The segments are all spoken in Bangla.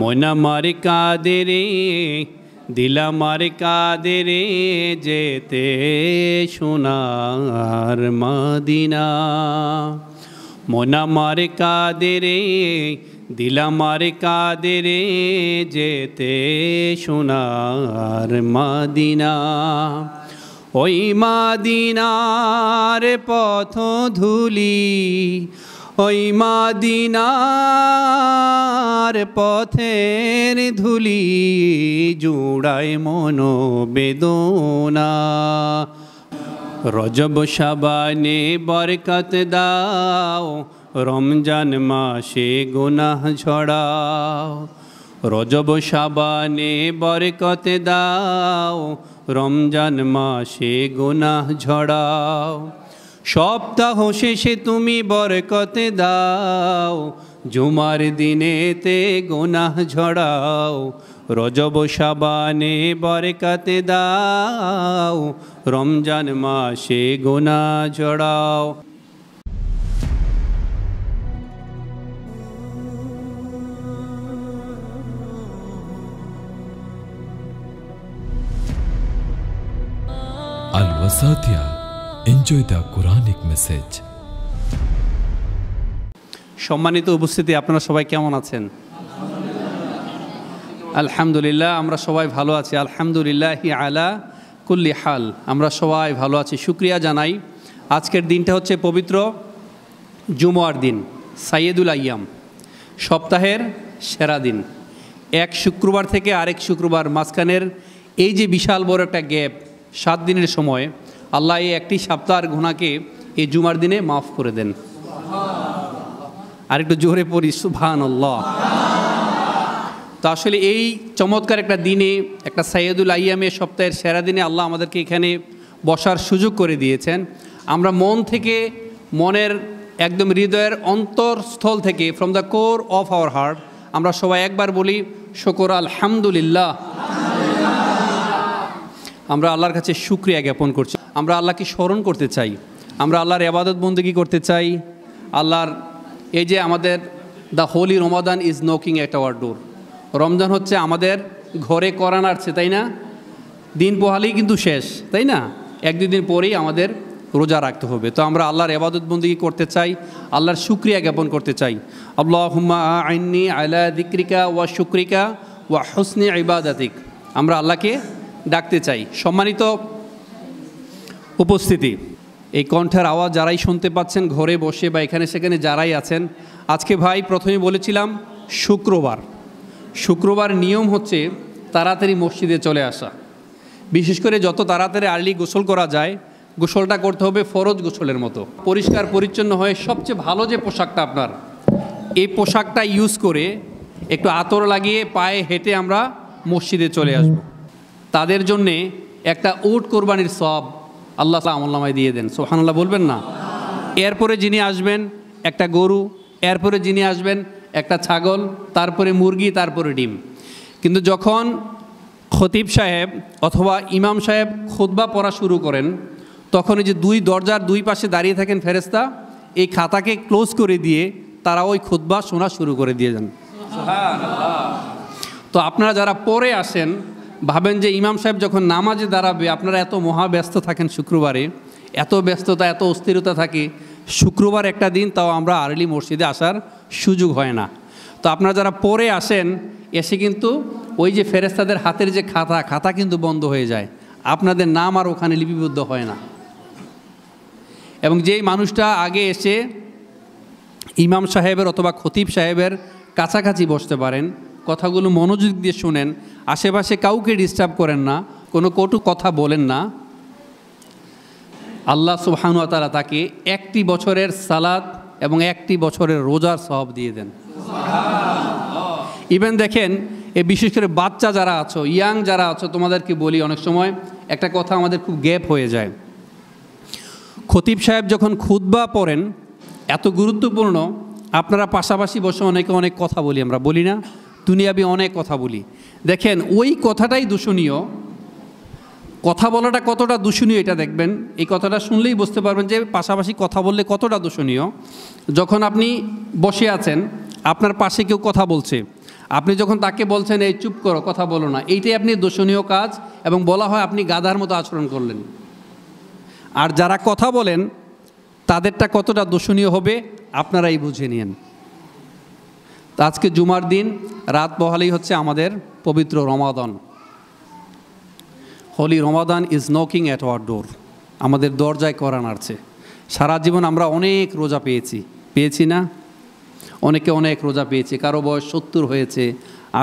মন আমার কাদেরে দিলাম আর কাদেরে যেতে সোনার মদিনা মন আমার কাদেরে দিলাম আর কাদেরে যেতে সোনার মাদিনা ওই মাদিনার পথ ধুলি ওই মাদিনার পথের ধুলি জুড়ায় বেদনা রজব সাবানে বরকত দাও রমজান মাসে গুনাহ ঝড়াও রজব সাবানে বরকত দাও রমজান মাসে গুনাহ ঝড়াও সপ্তাহ শেষে তুমি বরকতে দাও জুমার দিনেতে গোনাহ ঝড়াও রজব সাবানে বরকতে দাও রমজান মাসে গোনা ঝড়াও সাথিয়া এনজয় দ্য কোরআনিক মেসেজ সম্মানিত উপস্থিতি আপনারা সবাই কেমন আছেন আলহামদুলিল্লাহ আমরা সবাই ভালো আছি আলহামদুলিল্লাহ আলা কুল্লি হাল আমরা সবাই ভালো আছি শুক্রিয়া জানাই আজকের দিনটা হচ্ছে পবিত্র জুমার দিন সাইয়েদুল আয়াম সপ্তাহের সেরা দিন এক শুক্রবার থেকে আরেক শুক্রবার মাঝখানের এই যে বিশাল বড় একটা গ্যাপ সাত দিনের সময় আল্লাহ এই একটি সপ্তাহের ঘোনাকে এই জুমার দিনে মাফ করে দেন আর একটু জোরে পড়ি সুভান তো আসলে এই চমৎকার একটা দিনে একটা সাইয়দুল আইয়ামে সপ্তাহের সেরা দিনে আল্লাহ আমাদেরকে এখানে বসার সুযোগ করে দিয়েছেন আমরা মন থেকে মনের একদম হৃদয়ের অন্তরস্থল থেকে from the core of our heart আমরা সবাই একবার বলি শকর আলহামদুলিল্লাহ আমরা আল্লাহর কাছে সুক্রিয়া জ্ঞাপন করছি আমরা আল্লাহকে স্মরণ করতে চাই আমরা আল্লাহর এবাদত বন্দী করতে চাই আল্লাহর এই যে আমাদের the holy Ramadan is knocking at our door রমজান হচ্ছে আমাদের ঘরে করান আসছে তাই না দিন পোহালেই কিন্তু শেষ তাই না এক দুদিন পরেই আমাদের রোজা রাখতে হবে তো আমরা আল্লাহর এবাদতবন্দি করতে চাই আল্লাহর শুক্রিয়া জ্ঞাপন করতে চাই আল্লাহ হুম্মা আইনি আল্লাহ দিক্রিকা ওয়া শুক্রিকা ওয়া হুসনি ইবাদাতিক আমরা আল্লাহকে ডাকতে চাই সম্মানিত উপস্থিতি এই কণ্ঠের আওয়াজ যারাই শুনতে পাচ্ছেন ঘরে বসে বা এখানে সেখানে যারাই আছেন আজকে ভাই প্রথমে বলেছিলাম শুক্রবার শুক্রবার নিয়ম হচ্ছে তাড়াতাড়ি মসজিদে চলে আসা বিশেষ করে যত তাড়াতাড়ি আর্লি গোসল করা যায় গোসলটা করতে হবে ফরজ গোসলের মতো পরিষ্কার পরিচ্ছন্ন হয়ে সবচেয়ে ভালো যে পোশাকটা আপনার এই পোশাকটা ইউজ করে একটু আতর লাগিয়ে পায়ে হেঁটে আমরা মসজিদে চলে আসবো তাদের জন্যে একটা উট কোরবানির সব আল্লাহ আমল্লামায় দিয়ে দেন সোহানুল্লাহ বলবেন না এরপরে যিনি আসবেন একটা গরু এরপরে যিনি আসবেন একটা ছাগল তারপরে মুরগি তারপরে ডিম কিন্তু যখন খতিব সাহেব অথবা ইমাম সাহেব খোদবা পড়া শুরু করেন তখন এই যে দুই দরজার দুই পাশে দাঁড়িয়ে থাকেন ফেরেস্তা এই খাতাকে ক্লোজ করে দিয়ে তারা ওই খোদবা শোনা শুরু করে দিয়ে যান তো আপনারা যারা পরে আসেন ভাবেন যে ইমাম সাহেব যখন নামাজে দাঁড়াবে আপনারা এত মহাব্যস্ত থাকেন শুক্রবারে এত ব্যস্ততা এত অস্থিরতা থাকে শুক্রবার একটা দিন তাও আমরা আর্লি মসজিদে আসার সুযোগ হয় না তো আপনারা যারা পরে আসেন এসে কিন্তু ওই যে ফেরেস্তাদের হাতের যে খাতা খাতা কিন্তু বন্ধ হয়ে যায় আপনাদের নাম আর ওখানে লিপিবদ্ধ হয় না এবং যেই মানুষটা আগে এসে ইমাম সাহেবের অথবা খতিব সাহেবের কাছাকাছি বসতে পারেন কথাগুলো মনোযোগ দিয়ে শোনেন আশেপাশে কাউকে ডিস্টার্ব করেন না কোনো কটু কথা বলেন না আল্লাহ তারা তাকে একটি বছরের সালাদ এবং একটি বছরের রোজার সব দিয়ে দেন ইভেন দেখেন এ বিশেষ করে বাচ্চা যারা আছো ইয়াং যারা আছো তোমাদেরকে বলি অনেক সময় একটা কথা আমাদের খুব গ্যাপ হয়ে যায় খতিব সাহেব যখন খুদবা পড়েন এত গুরুত্বপূর্ণ আপনারা পাশাপাশি বসে অনেকে অনেক কথা বলি আমরা বলি না দুনিয়াবি অনেক কথা বলি দেখেন ওই কথাটাই দূষণীয় কথা বলাটা কতটা দূষণীয় এটা দেখবেন এই কথাটা শুনলেই বুঝতে পারবেন যে পাশাপাশি কথা বললে কতটা দূষণীয় যখন আপনি বসে আছেন আপনার পাশে কেউ কথা বলছে আপনি যখন তাকে বলছেন এই চুপ করো কথা বলো না এইটাই আপনি দূষণীয় কাজ এবং বলা হয় আপনি গাধার মতো আচরণ করলেন আর যারা কথা বলেন তাদেরটা কতটা দূষণীয় হবে আপনারাই বুঝে নিন তো আজকে জুমার দিন রাত বহালেই হচ্ছে আমাদের পবিত্র রমাদান holy Ramadan is knocking at our door আমাদের দরজায় করা নাড়ছে সারা জীবন আমরা অনেক রোজা পেয়েছি পেয়েছি না অনেকে অনেক রোজা পেয়েছে কারো বয়স সত্তর হয়েছে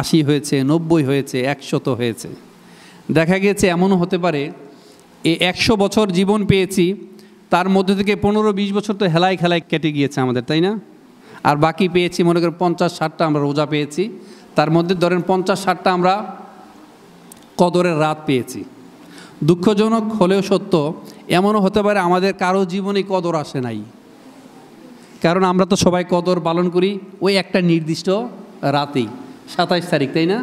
আশি হয়েছে নব্বই হয়েছে একশত হয়েছে দেখা গেছে এমনও হতে পারে এ একশো বছর জীবন পেয়েছি তার মধ্যে থেকে পনেরো বিশ বছর তো হেলায় খেলায় কেটে গিয়েছে আমাদের তাই না আর বাকি পেয়েছি মনে করেন পঞ্চাশ ষাটটা আমরা রোজা পেয়েছি তার মধ্যে ধরেন পঞ্চাশ ষাটটা আমরা কদরের রাত পেয়েছি দুঃখজনক হলেও সত্য এমনও হতে পারে আমাদের কারো জীবনে কদর আসে নাই কারণ আমরা তো সবাই কদর পালন করি ওই একটা নির্দিষ্ট রাতেই সাতাইশ তারিখ তাই না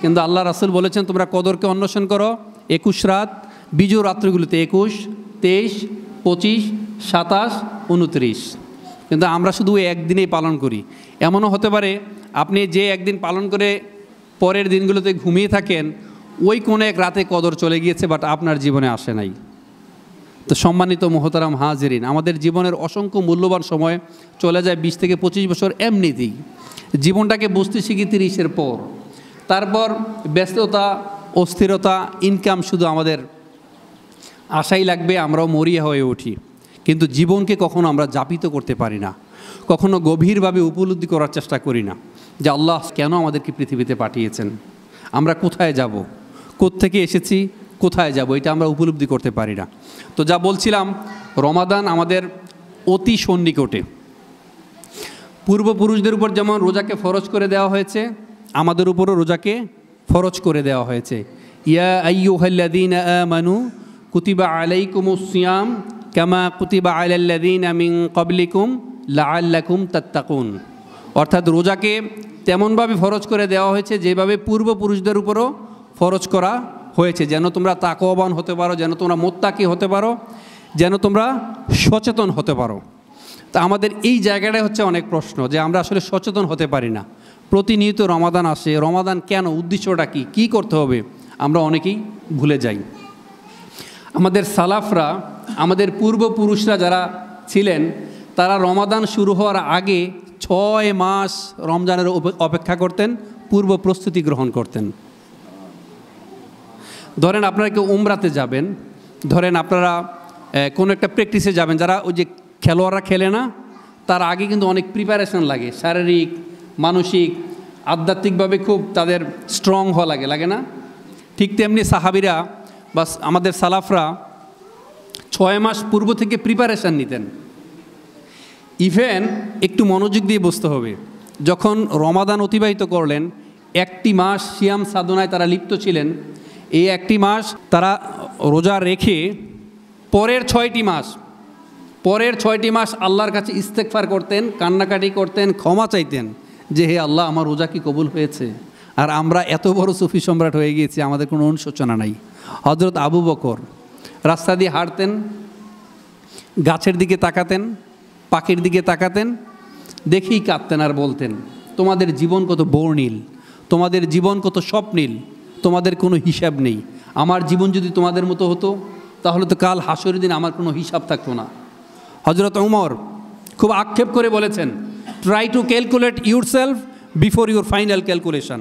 কিন্তু আল্লাহ রাসুল বলেছেন তোমরা কদরকে অন্বেষণ করো একুশ রাত বিজয় রাত্রিগুলিতে একুশ তেইশ পঁচিশ সাতাশ উনত্রিশ কিন্তু আমরা শুধু ওই একদিনেই পালন করি এমনও হতে পারে আপনি যে একদিন পালন করে পরের দিনগুলোতে ঘুমিয়ে থাকেন ওই কোনো এক রাতে কদর চলে গিয়েছে বাট আপনার জীবনে আসে নাই তো সম্মানিত মোহতারাম হাজিরিন আমাদের জীবনের অসংখ্য মূল্যবান সময় চলে যায় বিশ থেকে পঁচিশ বছর এমনিতেই জীবনটাকে বুঝতে শিখি তিরিশের পর তারপর ব্যস্ততা অস্থিরতা ইনকাম শুধু আমাদের আশাই লাগবে আমরাও মরিয়া হয়ে উঠি কিন্তু জীবনকে কখনো আমরা যাপিত করতে পারি না কখনো গভীরভাবে উপলব্ধি করার চেষ্টা করি না যে আল্লাহ কেন আমাদেরকে পৃথিবীতে পাঠিয়েছেন আমরা কোথায় যাব কোত্থেকে এসেছি কোথায় যাব এটা আমরা উপলব্ধি করতে পারি না তো যা বলছিলাম রমাদান আমাদের অতি সন্নিকটে পূর্বপুরুষদের উপর যেমন রোজাকে ফরজ করে দেওয়া হয়েছে আমাদের উপরও রোজাকে ফরজ করে দেওয়া হয়েছে ইয়া আইয়ুহাল্লাদিন মানু কুতিবা আলাইকুমুসিয়াম কামা কুতিবা আলাল্লাদিন আমিন কবলিকুম লাআল্লাকুম তাত্তাকুন অর্থাৎ রোজাকে তেমনভাবে ফরজ করে দেওয়া হয়েছে যেভাবে পূর্বপুরুষদের উপরও ফরজ করা হয়েছে যেন তোমরা তাকওয়াবান হতে পারো যেন তোমরা মোত্তাকি হতে পারো যেন তোমরা সচেতন হতে পারো তা আমাদের এই জায়গাটাই হচ্ছে অনেক প্রশ্ন যে আমরা আসলে সচেতন হতে পারি না প্রতিনিয়ত রমাদান আসে রমাদান কেন উদ্দেশ্যটা কী কী করতে হবে আমরা অনেকেই ভুলে যাই আমাদের সালাফরা আমাদের পূর্বপুরুষরা যারা ছিলেন তারা রমাদান শুরু হওয়ার আগে ছয় মাস রমজানের অপেক্ষা করতেন পূর্ব প্রস্তুতি গ্রহণ করতেন ধরেন আপনারা কেউ উমরাতে যাবেন ধরেন আপনারা কোনো একটা প্র্যাকটিসে যাবেন যারা ওই যে খেলোয়াড়রা খেলে না তার আগে কিন্তু অনেক প্রিপারেশন লাগে শারীরিক মানসিক আধ্যাত্মিকভাবে খুব তাদের স্ট্রং হওয়া লাগে লাগে না ঠিক তেমনি সাহাবিরা বা আমাদের সালাফরা ছয় মাস পূর্ব থেকে প্রিপারেশান নিতেন ইভেন একটু মনোযোগ দিয়ে বসতে হবে যখন রমাদান অতিবাহিত করলেন একটি মাস সিয়াম সাধনায় তারা লিপ্ত ছিলেন এই একটি মাস তারা রোজা রেখে পরের ছয়টি মাস পরের ছয়টি মাস আল্লাহর কাছে ইস্তেকফার করতেন কান্নাকাটি করতেন ক্ষমা চাইতেন যে হে আল্লাহ আমার রোজা কি কবুল হয়েছে আর আমরা এত বড় সুফি সম্রাট হয়ে গিয়েছি আমাদের কোনো অনুশোচনা নাই হজরত আবু বকর রাস্তা দিয়ে হাঁটতেন গাছের দিকে তাকাতেন পাখির দিকে তাকাতেন দেখেই কাঁদতেন আর বলতেন তোমাদের জীবন কত বর্ণিল তোমাদের জীবন কত স্বপ্নীল তোমাদের কোনো হিসাব নেই আমার জীবন যদি তোমাদের মতো হতো তাহলে তো কাল হাসরি দিন আমার কোনো হিসাব থাকতো না হজরত উমর খুব আক্ষেপ করে বলেছেন try to calculate your self before your final calculation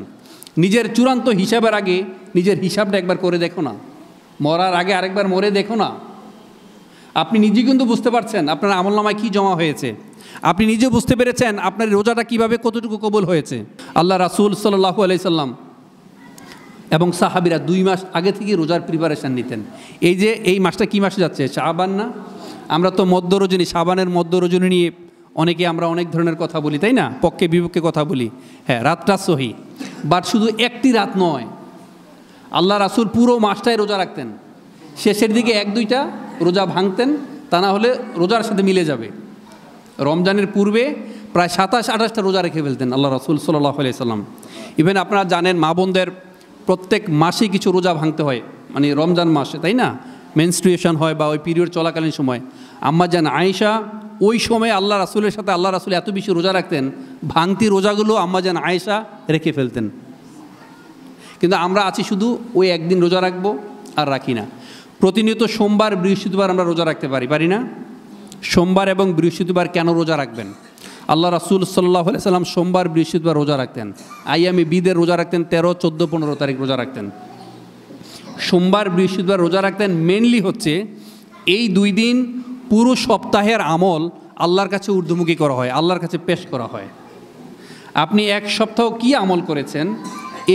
নিজের চূড়ান্ত হিসাবের আগে নিজের হিসাবটা একবার করে দেখো না মরার আগে আরেকবার মরে দেখো না আপনি নিজে কিন্তু বুঝতে পারছেন আপনার আমলনামায় কি জমা হয়েছে আপনি নিজে বুঝতে পেরেছেন আপনার রোজাটা কিভাবে কতটুকু কবল হয়েছে আল্লাহ রাসুল সাল্লাহু আলাইসাল্লাম এবং সাহাবিরা দুই মাস আগে থেকে রোজার প্রিপারেশান নিতেন এই যে এই মাসটা কি মাসে যাচ্ছে শাহবান না আমরা তো মধ্য রজনী শাহবানের মধ্য রজনী নিয়ে অনেকে আমরা অনেক ধরনের কথা বলি তাই না পক্ষে বিপক্ষে কথা বলি হ্যাঁ রাতটা সহি বাট শুধু একটি রাত নয় আল্লাহ রাসুল পুরো মাসটাই রোজা রাখতেন শেষের দিকে এক দুইটা রোজা ভাঙতেন তা না হলে রোজার সাথে মিলে যাবে রমজানের পূর্বে প্রায় সাতাশ আঠাশটা রোজা রেখে ফেলতেন আল্লাহ রাসুল সাল্লাহ সাল্লাম ইভেন আপনারা জানেন মা বোনদের প্রত্যেক মাসে কিছু রোজা ভাঙতে হয় মানে রমজান মাসে তাই না মেনস্ট্রুয়েশন হয় বা ওই পিরিয়ড চলাকালীন সময় আম্মা যান আয়েশা ওই সময় আল্লাহ রাসুলের সাথে আল্লাহ রাসুল এত বেশি রোজা রাখতেন ভাঙতি রোজাগুলো আম্মা যান আয়েশা রেখে ফেলতেন কিন্তু আমরা আছি শুধু ওই একদিন রোজা রাখবো আর রাখি না প্রতিনিয়ত সোমবার বৃহস্পতিবার আমরা রোজা রাখতে পারি পারি না সোমবার এবং বৃহস্পতিবার কেন রোজা রাখবেন আল্লাহ রাসুল সাল্লাহ সাল্লাম সোমবার বৃহস্পতিবার রোজা রাখতেন আইয়ামি বিদের রোজা রাখতেন তেরো চোদ্দো পনেরো তারিখ রোজা রাখতেন সোমবার বৃহস্পতিবার রোজা রাখতেন মেনলি হচ্ছে এই দুই দিন পুরো সপ্তাহের আমল আল্লাহর কাছে ঊর্ধ্বমুখী করা হয় আল্লাহর কাছে পেশ করা হয় আপনি এক সপ্তাহ কি আমল করেছেন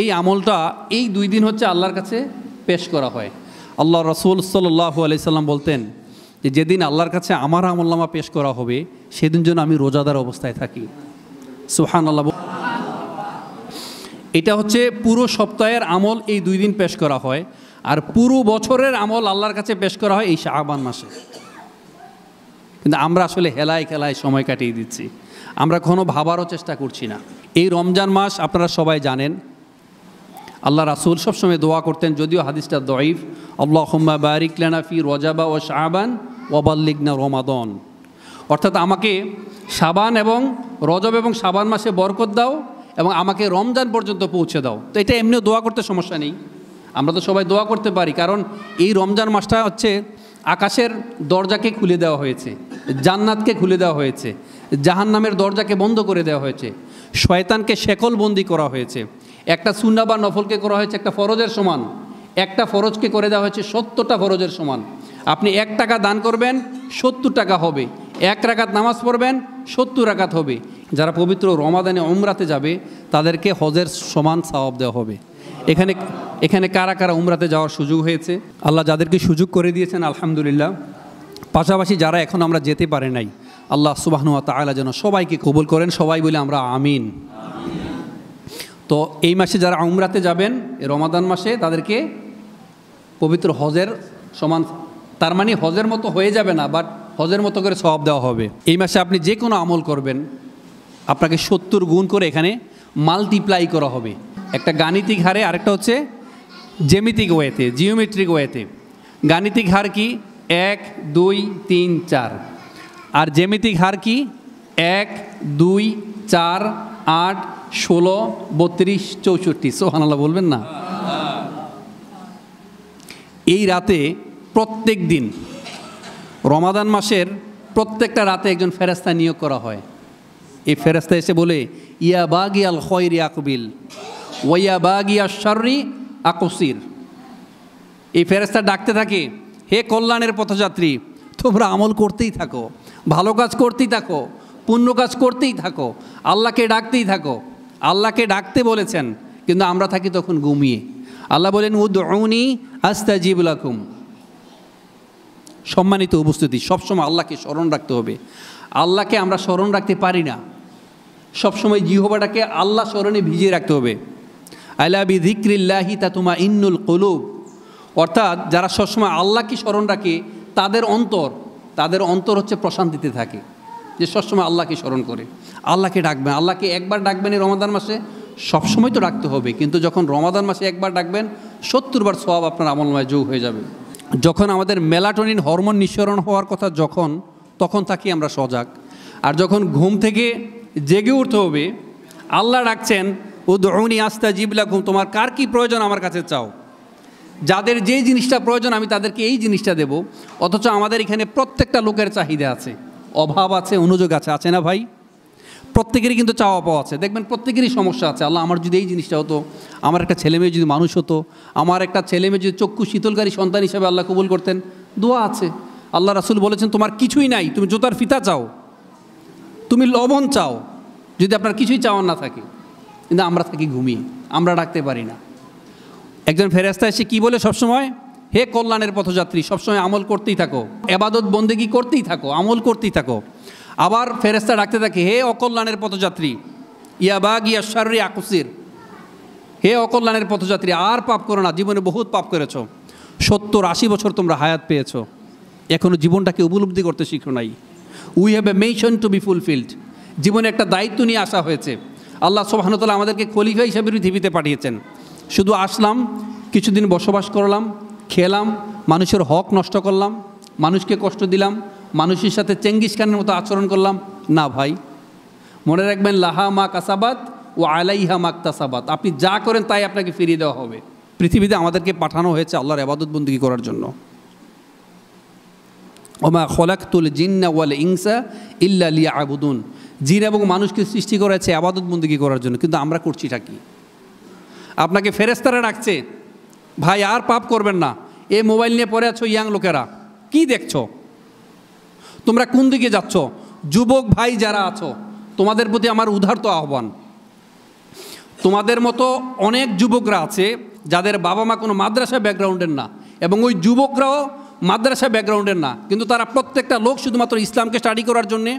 এই আমলটা এই দুই দিন হচ্ছে আল্লাহর কাছে পেশ করা হয় আল্লাহ রসুল সাল্লাহ আলাইসাল্লাম বলতেন যে যেদিন আল্লাহর কাছে আমার আমল্লামা পেশ করা হবে সেদিন যেন আমি রোজাদার অবস্থায় থাকি সুহান আল্লাহ এটা হচ্ছে পুরো সপ্তাহের আমল এই দুই দিন পেশ করা হয় আর পুরো বছরের আমল আল্লাহর কাছে পেশ করা হয় এই শাহবান মাসে কিন্তু আমরা আসলে হেলায় খেলায় সময় কাটিয়ে দিচ্ছি আমরা কোনো ভাবারও চেষ্টা করছি না এই রমজান মাস আপনারা সবাই জানেন আল্লাহ রাসুল সবসময় দোয়া করতেন যদিও হাদিসটা দয়ীফ আল্লাহ হুম্মা বারিক ফি রজাবা ও শাহবান ওবাল্লিগনা রমাদন অর্থাৎ আমাকে সাবান এবং রজব এবং সাবান মাসে বরকত দাও এবং আমাকে রমজান পর্যন্ত পৌঁছে দাও তো এটা এমনিও দোয়া করতে সমস্যা নেই আমরা তো সবাই দোয়া করতে পারি কারণ এই রমজান মাসটা হচ্ছে আকাশের দরজাকে খুলে দেওয়া হয়েছে জান্নাতকে খুলে দেওয়া হয়েছে জাহান্নামের দরজাকে বন্ধ করে দেওয়া হয়েছে শয়তানকে শেকল বন্দি করা হয়েছে একটা সুন্না বা নফলকে করা হয়েছে একটা ফরজের সমান একটা ফরজকে করে দেওয়া হয়েছে সত্তরটা ফরজের সমান আপনি এক টাকা দান করবেন সত্তর টাকা হবে এক রাকাত নামাজ পড়বেন সত্তর রাকাত হবে যারা পবিত্র রমাদানে উমরাতে যাবে তাদেরকে হজের সমান সওয়াব দেওয়া হবে এখানে এখানে কারা কারা উমরাতে যাওয়ার সুযোগ হয়েছে আল্লাহ যাদেরকে সুযোগ করে দিয়েছেন আলহামদুলিল্লাহ পাশাপাশি যারা এখন আমরা যেতে পারে নাই আল্লাহ সুবাহনুয়া তালা যেন সবাইকে কবুল করেন সবাই বলে আমরা আমিন তো এই মাসে যারা আমরাতে যাবেন রমাদান মাসে তাদেরকে পবিত্র হজের সমান তার মানে হজের মতো হয়ে যাবে না বাট হজের মতো করে সব দেওয়া হবে এই মাসে আপনি যে কোনো আমল করবেন আপনাকে সত্তর গুণ করে এখানে মাল্টিপ্লাই করা হবে একটা গাণিতিক হারে আরেকটা হচ্ছে জেমিতিক ওয়েতে জিওমেট্রিক ওয়েতে গাণিতিক হার কি এক দুই তিন চার আর জেমিতিক হার কি এক দুই চার আট ষোলো বত্রিশ চৌষট্টি সোহানাল্লাহ বলবেন না এই রাতে প্রত্যেক দিন রমাদান মাসের প্রত্যেকটা রাতে একজন ফেরাস্তা নিয়োগ করা হয় এই ফেরাস্তা এসে বলে ইয়া বাগি আল খয়রি আকবিল ওয়া বাগি আর শর্রি আকসির এই ফেরাস্তা ডাকতে থাকে হে কল্যাণের পথযাত্রী তোমরা আমল করতেই থাকো ভালো কাজ করতেই থাকো পুণ্য কাজ করতেই থাকো আল্লাহকে ডাকতেই থাকো আল্লাহকে ডাকতে বলেছেন কিন্তু আমরা থাকি তখন ঘুমিয়ে আল্লাহ বলেন উদৌনি আস্তাজিবুলাকুম সম্মানিত উপস্থিতি সবসময় আল্লাহকে স্মরণ রাখতে হবে আল্লাহকে আমরা স্মরণ রাখতে পারি না সবসময় জিহবাটাকে আল্লাহ স্মরণে ভিজিয়ে রাখতে হবে আল্লাহ বিধিক্রিল্লাহি তা তোমা ইন্নুল কলুব অর্থাৎ যারা সবসময় আল্লাহকে স্মরণ রাখে তাদের অন্তর তাদের অন্তর হচ্ছে প্রশান্তিতে থাকে যে সবসময় আল্লাহকে স্মরণ করে আল্লাহকে ডাকবেন আল্লাহকে একবার ডাকবেন এই রমাদান মাসে সবসময় তো ডাকতে হবে কিন্তু যখন রমাদান মাসে একবার ডাকবেন সত্তরবার সব আপনার আমলময় যোগ হয়ে যাবে যখন আমাদের মেলাটোনিন হরমোন নিঃসরণ হওয়ার কথা যখন তখন থাকি আমরা সজাগ আর যখন ঘুম থেকে জেগে উঠতে হবে আল্লাহ ডাকছেন ও দরণী আস্তা জিবলা ঘুম তোমার কার কি প্রয়োজন আমার কাছে চাও যাদের যেই জিনিসটা প্রয়োজন আমি তাদেরকে এই জিনিসটা দেব অথচ আমাদের এখানে প্রত্যেকটা লোকের চাহিদা আছে অভাব আছে অনুযোগ আছে আছে না ভাই প্রত্যেকেরই কিন্তু চাওয়া পাওয়া আছে দেখবেন প্রত্যেকেরই সমস্যা আছে আল্লাহ আমার যদি এই জিনিসটা হতো আমার একটা ছেলে মেয়ে যদি মানুষ হতো আমার একটা ছেলে মেয়ে যদি চক্ষু শীতলকারী সন্তান হিসেবে আল্লাহ কবুল করতেন দোয়া আছে আল্লাহ রাসুল বলেছেন তোমার কিছুই নাই তুমি জোতার ফিতা চাও তুমি লবণ চাও যদি আপনার কিছুই চাওয়ার না থাকে কিন্তু আমরা থাকি ঘুমিয়ে আমরা ডাকতে পারি না একজন ফেরাস্তা এসে কী বলে সবসময় হে কল্যাণের পথযাত্রী সবসময় আমল করতেই থাকো এবাদত বন্দেগি করতেই থাকো আমল করতেই থাকো আবার ফেরেস্তা ডাকতে থাকে হে অকল্যাণের পথযাত্রী ইয়াবাগ ইয়া শারি আকুসির হে অকল্যাণের পথযাত্রী আর পাপ করো না জীবনে বহুত পাপ করেছ সত্তর আশি বছর তোমরা হায়াত পেয়েছ এখনও জীবনটাকে উপলব্ধি করতে শিখো নাই we have a mission to be fulfilled জীবনে একটা দায়িত্ব নিয়ে আসা হয়েছে আল্লাহ সোহানতলা আমাদেরকে খলিফা হিসাবে পৃথিবীতে পাঠিয়েছেন শুধু আসলাম কিছুদিন বসবাস করলাম খেলাম মানুষের হক নষ্ট করলাম মানুষকে কষ্ট দিলাম মানুষের সাথে চেঙ্গিস খানের মতো আচরণ করলাম না ভাই মনে রাখবেন লাহা মা কাসাবাদ ও আলাইহা তাসাবাদ আপনি যা করেন তাই আপনাকে ফিরিয়ে দেওয়া হবে পৃথিবীতে আমাদেরকে পাঠানো হয়েছে আল্লাহর আবাদত বন্দুকি করার জন্য ওমা খোলাকতুল জিন্না ওয়াল ইংসা ইল্লা লিয়া আবুদুন জিন এবং মানুষকে সৃষ্টি করেছে আবাদত বন্দুকি করার জন্য কিন্তু আমরা করছি কি আপনাকে ফেরেস্তারা ডাকছে ভাই আর পাপ করবেন না এ মোবাইল নিয়ে পড়ে আছো ইয়াং লোকেরা কি দেখছো তোমরা কোন দিকে যাচ্ছ যুবক ভাই যারা আছো তোমাদের প্রতি আমার তো আহ্বান তোমাদের মতো অনেক যুবকরা আছে যাদের বাবা মা কোনো মাদ্রাসা ব্যাকগ্রাউন্ডের না এবং ওই যুবকরাও মাদ্রাসা ব্যাকগ্রাউন্ডের না কিন্তু তারা প্রত্যেকটা লোক শুধুমাত্র ইসলামকে স্টাডি করার জন্যে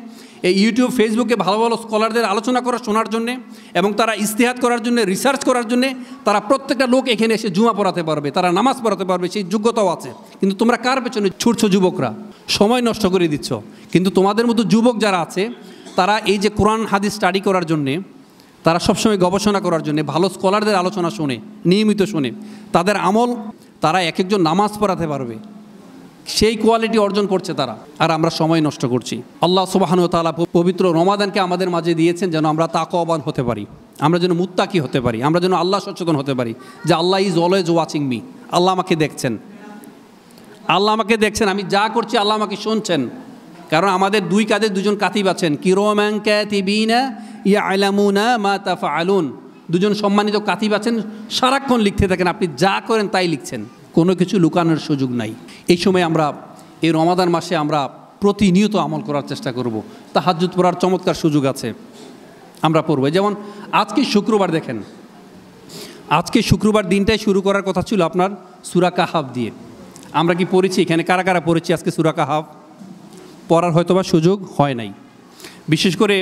এই ইউটিউব ফেসবুকে ভালো ভালো স্কলারদের আলোচনা করা শোনার জন্যে এবং তারা ইস্তেহাত করার জন্য রিসার্চ করার জন্যে তারা প্রত্যেকটা লোক এখানে এসে জুমা পড়াতে পারবে তারা নামাজ পড়াতে পারবে সেই যোগ্যতাও আছে কিন্তু তোমরা কার পেছনে ছুটছো যুবকরা সময় নষ্ট করে দিচ্ছ কিন্তু তোমাদের মতো যুবক যারা আছে তারা এই যে কোরআন হাদিস স্টাডি করার জন্যে তারা সবসময় গবেষণা করার জন্য ভালো স্কলারদের আলোচনা শোনে নিয়মিত শোনে তাদের আমল তারা এক একজন নামাজ পড়াতে পারবে সেই কোয়ালিটি অর্জন করছে তারা আর আমরা সময় নষ্ট করছি আল্লাহ সুবাহানু তালা পবিত্র রমাদানকে আমাদের মাঝে দিয়েছেন যেন আমরা তাকওয়ান হতে পারি আমরা যেন মুত্তাকি হতে পারি আমরা যেন আল্লাহ সচেতন হতে পারি যে আল্লাহ ইজ অলওয়েজ ওয়াচিং মি আল্লাহ আমাকে দেখছেন আল্লাহ আমাকে দেখছেন আমি যা করছি আল্লাহ আমাকে শুনছেন কারণ আমাদের দুই কাদের দুজন কাতিব আছেন কিরোম্যাং আলুন দুজন সম্মানিত কাতিব আছেন সারাক্ষণ লিখতে থাকেন আপনি যা করেন তাই লিখছেন কোনো কিছু লুকানোর সুযোগ নাই এই সময় আমরা এই রমাদান মাসে আমরা প্রতিনিয়ত আমল করার চেষ্টা করব হাজুত পড়ার চমৎকার সুযোগ আছে আমরা পড়ব যেমন আজকে শুক্রবার দেখেন আজকে শুক্রবার দিনটাই শুরু করার কথা ছিল আপনার সুরাকা হাফ দিয়ে আমরা কি পড়েছি এখানে কারা কারা পড়েছি আজকে সুরাকা হাফ পড়ার হয়তোবা সুযোগ হয় নাই বিশেষ করে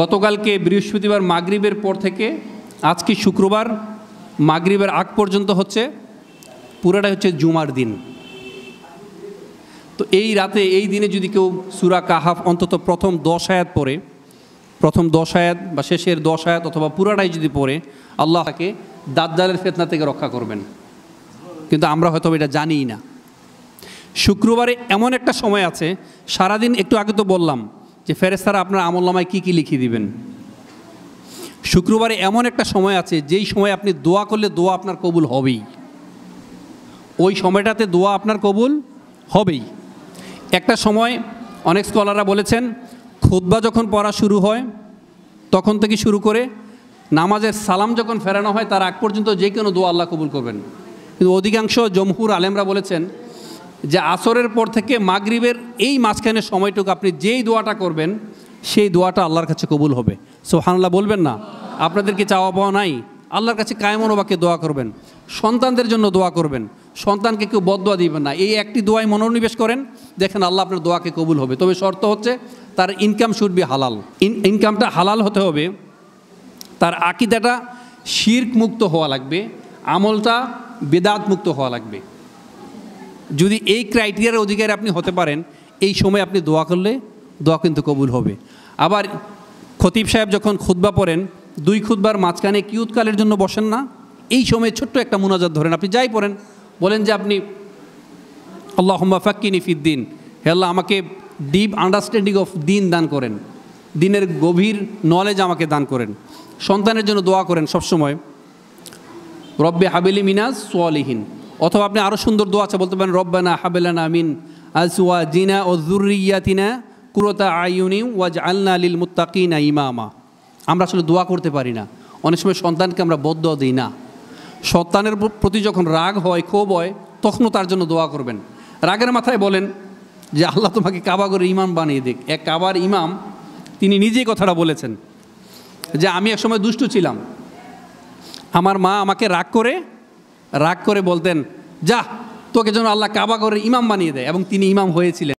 গতকালকে বৃহস্পতিবার মাগরীবের পর থেকে আজকে শুক্রবার মাগরীবের আগ পর্যন্ত হচ্ছে পুরাটাই হচ্ছে জুমার দিন তো এই রাতে এই দিনে যদি কেউ সুরা কাহাফ অন্তত প্রথম দশ আয়াত পড়ে প্রথম দশ আয়াত বা শেষের দশ আয়াত অথবা পুরাটাই যদি পড়ে আল্লাহ তাকে দাজ্জালের ফেতনা থেকে রক্ষা করবেন কিন্তু আমরা হয়তো এটা জানিই না শুক্রবারে এমন একটা সময় আছে সারাদিন একটু আগে তো বললাম যে ফেরেস্তারা আপনার আমল্লামায় কী কী লিখিয়ে দিবেন শুক্রবারে এমন একটা সময় আছে যেই সময় আপনি দোয়া করলে দোয়া আপনার কবুল হবেই ওই সময়টাতে দোয়া আপনার কবুল হবেই একটা সময় অনেক স্কলাররা বলেছেন খুদ্া যখন পড়া শুরু হয় তখন থেকে শুরু করে নামাজের সালাম যখন ফেরানো হয় তার আগ পর্যন্ত যে কোনো দোয়া আল্লাহ কবুল করবেন কিন্তু অধিকাংশ জমহুর আলেমরা বলেছেন যে আসরের পর থেকে মাগরিবের এই মাঝখানের সময়টুকু আপনি যেই দোয়াটা করবেন সেই দোয়াটা আল্লাহর কাছে কবুল হবে সোহানাল্লাহ বলবেন না আপনাদেরকে চাওয়া পাওয়া নাই আল্লাহর কাছে কায়মনোবাকে দোয়া করবেন সন্তানদের জন্য দোয়া করবেন সন্তানকে কেউ বদোয়া দিবেন না এই একটি দোয়ায় মনোনিবেশ করেন দেখেন আল্লাহ আপনার দোয়াকে কবুল হবে তবে শর্ত হচ্ছে তার ইনকাম শুড বি হালাল ইনকামটা হালাল হতে হবে তার আকিদাটা শির্ক মুক্ত হওয়া লাগবে আমলটা বেদাত মুক্ত হওয়া লাগবে যদি এই ক্রাইটেরিয়ার অধিকারে আপনি হতে পারেন এই সময় আপনি দোয়া করলে দোয়া কিন্তু কবুল হবে আবার খতিব সাহেব যখন খুদ্া পড়েন দুই খুদ্বার মাঝখানে কিউৎকালের জন্য বসেন না এই সময় ছোট্ট একটা মোনাজাত ধরেন আপনি যাই পড়েন বলেন যে আপনি আল্লাহ হুম্মাফাক্কিন দিন হে আল্লাহ আমাকে ডিপ আন্ডারস্ট্যান্ডিং অফ দিন দান করেন দিনের গভীর নলেজ আমাকে দান করেন সন্তানের জন্য দোয়া করেন সবসময় রব্বে হাবিলি মিনাজ সোয়ালিহীন অথবা আপনি আরও সুন্দর দোয়া আছে বলতে পারেন রব্বানা হাবেলানা আমিন আসওয়া জিনা ও জুরিয়াতিনা কুরতা আইনি ওয়াজ আলনা আলিল মুত্তাকিনা ইমামা আমরা আসলে দোয়া করতে পারি না অনেক সময় সন্তানকে আমরা বদ দিই না সন্তানের প্রতি যখন রাগ হয় ক্ষোভ হয় তখনও তার জন্য দোয়া করবেন রাগের মাথায় বলেন যে আল্লাহ তোমাকে কাবাগরের ইমাম বানিয়ে দিক এক কাবার ইমাম তিনি নিজেই কথাটা বলেছেন যে আমি একসময় দুষ্টু ছিলাম আমার মা আমাকে রাগ করে রাগ করে বলতেন যা তোকে যেন আল্লাহ কাবাগরের ইমাম বানিয়ে দেয় এবং তিনি ইমাম হয়েছিলেন